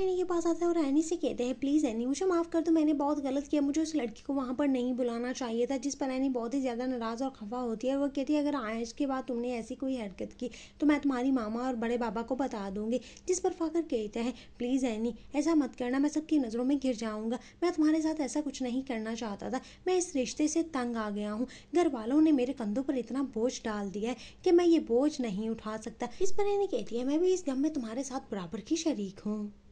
any के पास आता है और एनी से कहते हैं प्लीज़ एनी मुझे माफ़ कर दो मैंने बहुत गलत किया मुझे उस लड़की को वहाँ पर नहीं बुलाना चाहिए था जिस पर एनी बहुत ही ज़्यादा नाराज़ और खफा होती है वो कहती है अगर आज के बाद तुमने ऐसी कोई हरकत की तो मैं तुम्हारी मामा और बड़े बाबा को बता दूंगी जिस पर फ़ाकर कहते हैं प्लीज़ एनी ऐसा मत करना मैं सबकी नज़रों में घिर जाऊँगा मैं तुम्हारे साथ ऐसा कुछ नहीं करना चाहता था मैं इस रिश्ते से तंग आ गया हूँ घर वालों ने मेरे कंधों पर इतना बोझ डाल दिया है कि मैं ये बोझ नहीं उठा सकता इस पर एनी कहती है मैं भी इस गम में तुम्हारे साथ बराबर की शरीक हूँ